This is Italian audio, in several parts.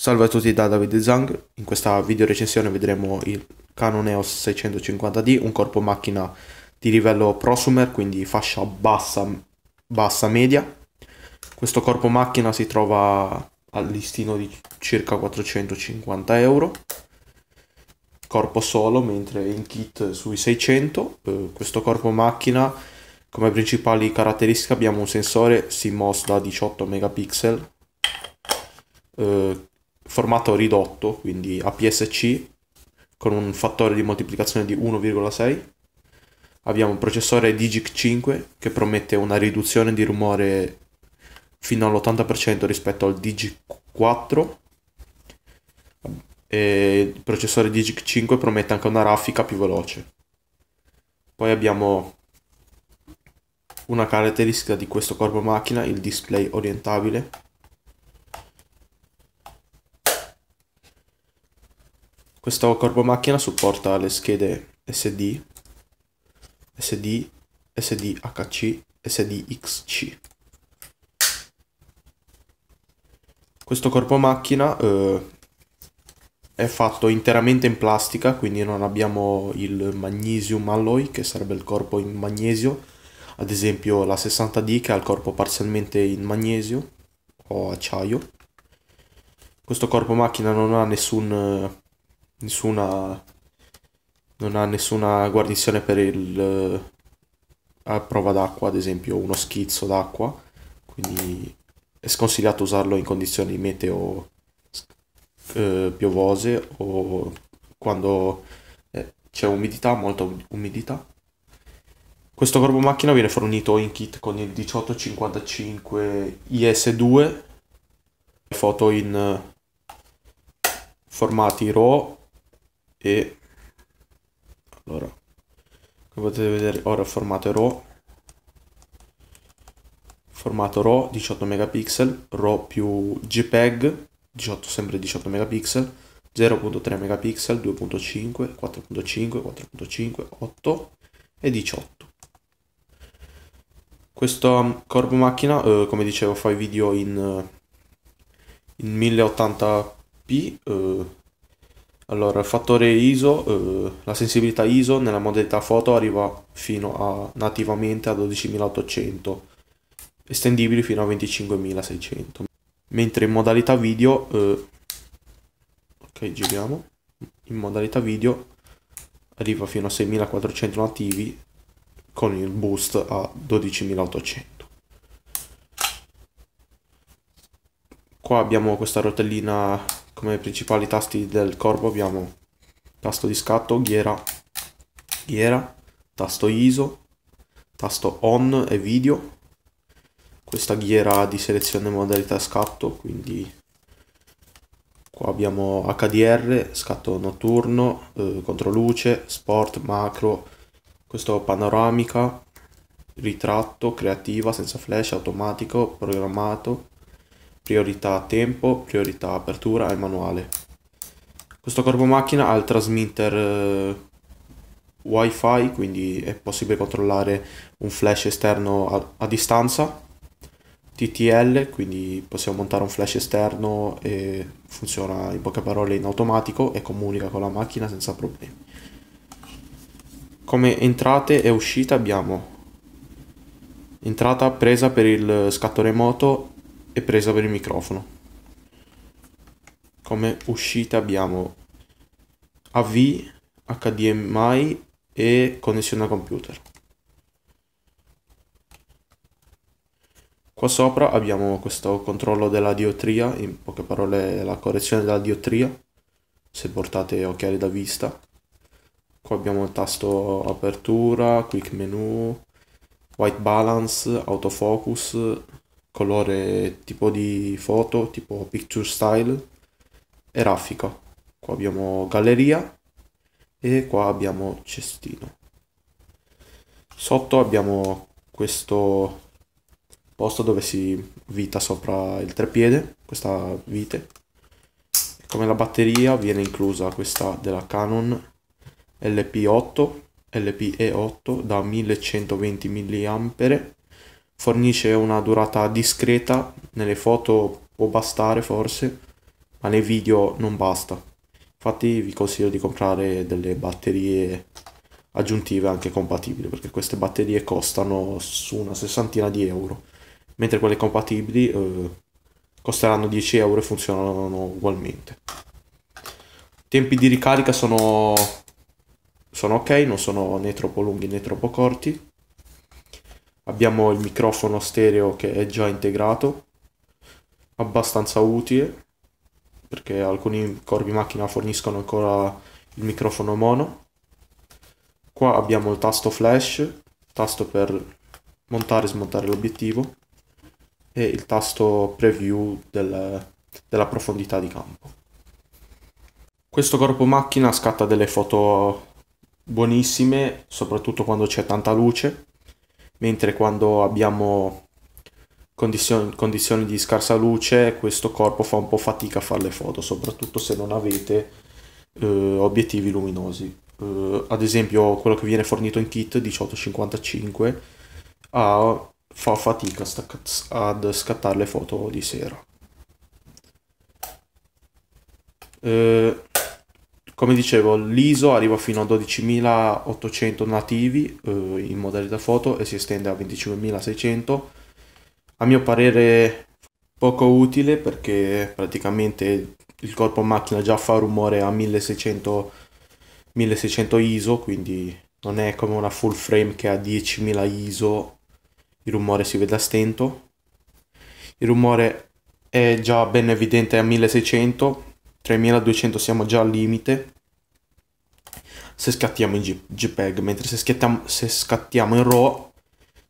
Salve a tutti da David Zhang, in questa video recensione vedremo il Canon EOS 650D, un corpo macchina di livello prosumer, quindi fascia bassa, bassa media. Questo corpo macchina si trova al listino di circa 450 euro, corpo solo, mentre in kit sui 600. Eh, questo corpo macchina come principali caratteristiche abbiamo un sensore CMOS da 18 megapixel, eh, formato ridotto, quindi APS-C, con un fattore di moltiplicazione di 1,6. Abbiamo un processore Digic 5 che promette una riduzione di rumore fino all'80% rispetto al Digic 4. E il processore Digic 5 promette anche una raffica più veloce. Poi abbiamo una caratteristica di questo corpo macchina, il display orientabile, Questo corpo macchina supporta le schede SD, SD, SDHC, SDXC. Questo corpo macchina eh, è fatto interamente in plastica, quindi non abbiamo il magnesium alloy, che sarebbe il corpo in magnesio, ad esempio la 60D che ha il corpo parzialmente in magnesio o acciaio. Questo corpo macchina non ha nessun eh, nessuna, non ha nessuna guarnizione per il eh, a prova d'acqua, ad esempio uno schizzo d'acqua, quindi è sconsigliato usarlo in condizioni meteo eh, piovose o quando eh, c'è umidità, molta um-, umidità. Questo corpo macchina viene fornito in kit con il 1855 IS2, foto in formati RAW e allora come potete vedere ora ho formato RAW formato RAW 18 megapixel RAW più JPEG 18 sempre 18 megapixel 0.3 megapixel 2.5 4.5 4.5 8 e 18 questo um, corpo macchina eh, come dicevo fa i video in, eh, in 1080p eh, allora, il fattore ISO, eh, la sensibilità ISO nella modalità foto arriva fino a nativamente a 12800, estendibili fino a 25600. Mentre in modalità video, eh, ok giriamo, in modalità video arriva fino a 6400 nativi con il boost a 12800. Qua abbiamo questa rotellina come principali tasti del corpo abbiamo tasto di scatto, ghiera, ghiera, tasto ISO, tasto ON e video. Questa ghiera di selezione modalità scatto, quindi Qua abbiamo HDR, scatto notturno, eh, controluce, sport, macro, questo panoramica, ritratto, creativa, senza flash, automatico, programmato, priorità tempo, priorità apertura e manuale. Questo corpo macchina ha il transmitter eh, wifi, quindi è possibile controllare un flash esterno a, a distanza, TTL, quindi possiamo montare un flash esterno e funziona in poche parole in automatico e comunica con la macchina senza problemi. Come entrate e uscite abbiamo entrata presa per il scatto remoto e presa per il microfono. Come uscita abbiamo AV, HDMI e connessione a computer. Qua sopra abbiamo questo controllo della diotria, in poche parole la correzione della diotria, se portate occhiali da vista. Qua abbiamo il tasto apertura, quick menu, white balance, autofocus, colore tipo di foto, tipo picture style e raffica. Qua abbiamo galleria e qua abbiamo cestino. Sotto abbiamo questo posto dove si vita sopra il trepiede, questa vite. Come la batteria viene inclusa questa della Canon LP8, LPE8 da 1120 mAh fornisce una durata discreta, nelle foto può bastare forse, ma nei video non basta. Infatti vi consiglio di comprare delle batterie aggiuntive anche compatibili, perché queste batterie costano su una sessantina di euro, mentre quelle compatibili eh, costeranno 10 euro e funzionano ugualmente. Tempi di ricarica sono, sono ok, non sono né troppo lunghi né troppo corti abbiamo il microfono stereo che è già integrato abbastanza utile perché alcuni corpi macchina forniscono ancora il microfono mono qua abbiamo il tasto flash tasto per montare e smontare l'obiettivo e il tasto preview del, della profondità di campo questo corpo macchina scatta delle foto buonissime soprattutto quando c'è tanta luce mentre quando abbiamo condizioni, condizioni di scarsa luce questo corpo fa un po' fatica a fare le foto, soprattutto se non avete eh, obiettivi luminosi. Eh, ad esempio quello che viene fornito in kit 1855 a, fa fatica ad scattare le foto di sera. Eh, come dicevo, l'ISO arriva fino a 12.800 nativi eh, in modalità foto e si estende a 25.600. A mio parere poco utile perché praticamente il corpo macchina già fa rumore a 1600, 1600 ISO, quindi non è come una full frame che ha 10.000 ISO il rumore si vede a stento. Il rumore è già ben evidente a 1600 3200 siamo già al limite se scattiamo in JPEG, mentre se, scattiamo, se scattiamo in RAW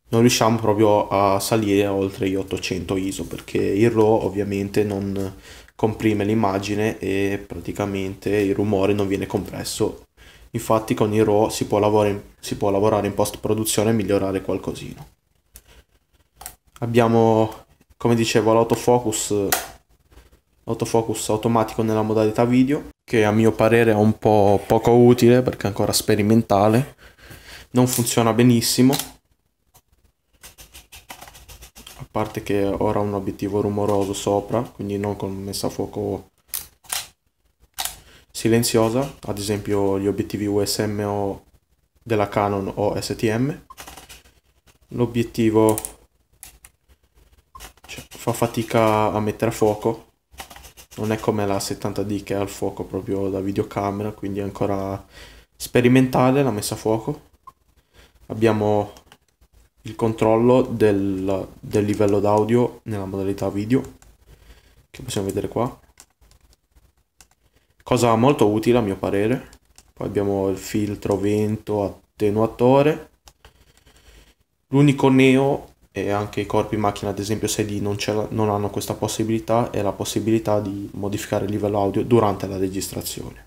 non riusciamo proprio a salire oltre gli 800 ISO perché il RAW ovviamente non comprime l'immagine e praticamente il rumore non viene compresso. Infatti con il RAW si può, lavorare, si può lavorare in post produzione e migliorare qualcosina. Abbiamo, come dicevo, l'autofocus autofocus automatico nella modalità video, che a mio parere è un po' poco utile perché è ancora sperimentale, non funziona benissimo, a parte che ora ho un obiettivo rumoroso sopra, quindi non con messa a fuoco silenziosa, ad esempio gli obiettivi USM o della Canon o STM. L'obiettivo cioè, fa fatica a mettere a fuoco non è come la 70D che è al fuoco proprio da videocamera, quindi è ancora sperimentale la messa a fuoco. Abbiamo il controllo del, del livello d'audio nella modalità video, che possiamo vedere qua. Cosa molto utile a mio parere. Poi abbiamo il filtro vento attenuatore. L'unico neo e anche i corpi macchina ad esempio 6D non, non hanno questa possibilità è la possibilità di modificare il livello audio durante la registrazione.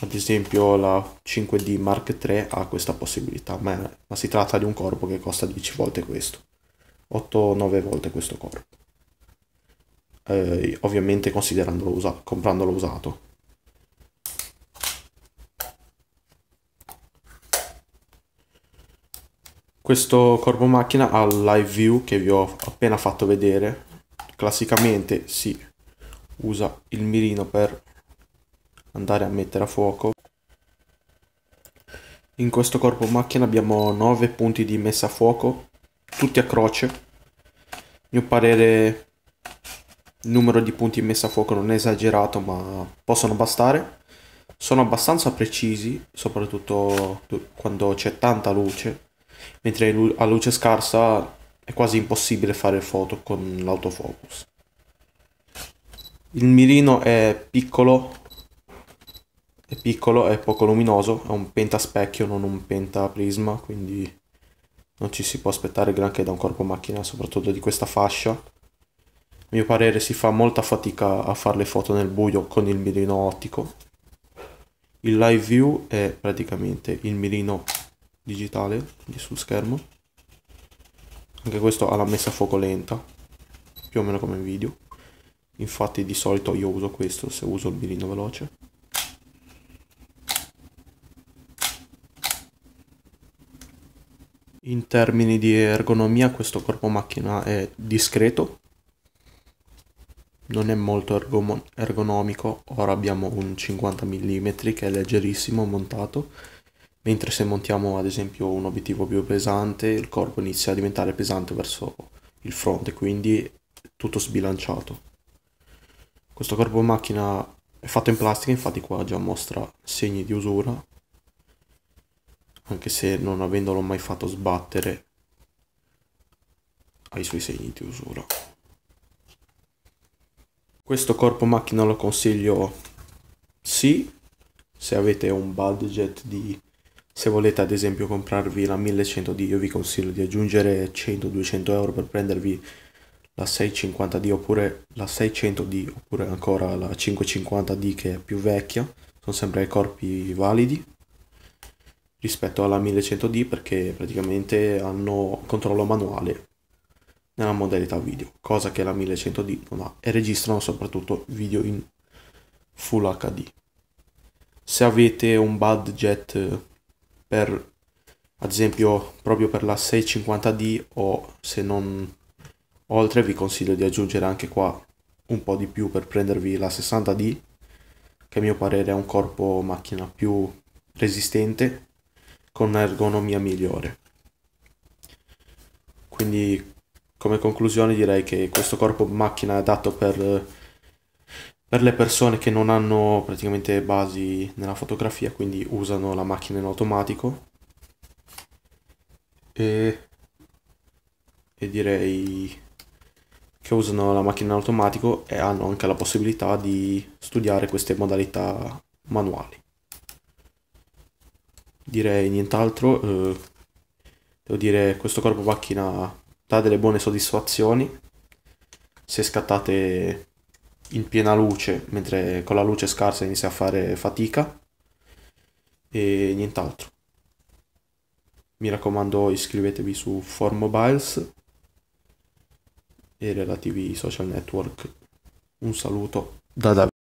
Ad esempio la 5D Mark III ha questa possibilità, ma, ma si tratta di un corpo che costa 10 volte questo, 8-9 volte questo corpo. Eh, ovviamente considerandolo usato, comprandolo usato. Questo corpo macchina ha live view che vi ho appena fatto vedere. Classicamente si usa il mirino per andare a mettere a fuoco. In questo corpo macchina abbiamo 9 punti di messa a fuoco, tutti a croce. Mio parere il numero di punti messa a fuoco non è esagerato, ma possono bastare. Sono abbastanza precisi, soprattutto quando c'è tanta luce, mentre a luce scarsa è quasi impossibile fare foto con l'autofocus. Il mirino è piccolo, è piccolo, è poco luminoso, è un pentaspecchio, non un pentaprisma, quindi non ci si può aspettare granché da un corpo macchina, soprattutto di questa fascia. A mio parere si fa molta fatica a fare le foto nel buio con il mirino ottico. Il live view è praticamente il mirino digitale quindi sul schermo anche questo ha la messa a fuoco lenta più o meno come in video infatti di solito io uso questo se uso il mirino veloce in termini di ergonomia questo corpo macchina è discreto non è molto ergonomico ora abbiamo un 50 mm che è leggerissimo montato mentre se montiamo ad esempio un obiettivo più pesante il corpo inizia a diventare pesante verso il fronte, quindi tutto sbilanciato. Questo corpo macchina è fatto in plastica, infatti qua già mostra segni di usura, anche se non avendolo mai fatto sbattere ha i suoi segni di usura. Questo corpo macchina lo consiglio sì, se avete un budget di se volete ad esempio comprarvi la 1100D io vi consiglio di aggiungere 100-200 euro per prendervi la 650D oppure la 600D oppure ancora la 550D che è più vecchia, sono sempre corpi validi rispetto alla 1100D perché praticamente hanno controllo manuale nella modalità video, cosa che la 1100D non ha e registrano soprattutto video in Full HD. Se avete un budget per, ad esempio proprio per la 650D o se non oltre vi consiglio di aggiungere anche qua un po' di più per prendervi la 60D che a mio parere è un corpo macchina più resistente con un'ergonomia migliore. Quindi come conclusione direi che questo corpo macchina è adatto per per le persone che non hanno praticamente basi nella fotografia, quindi usano la macchina in automatico. E, e direi che usano la macchina in automatico e hanno anche la possibilità di studiare queste modalità manuali. Direi nient'altro, eh, devo dire questo corpo macchina dà delle buone soddisfazioni se scattate in piena luce, mentre con la luce scarsa inizia a fare fatica e nient'altro. Mi raccomando iscrivetevi su For Mobiles e relativi social network. Un saluto da Davide.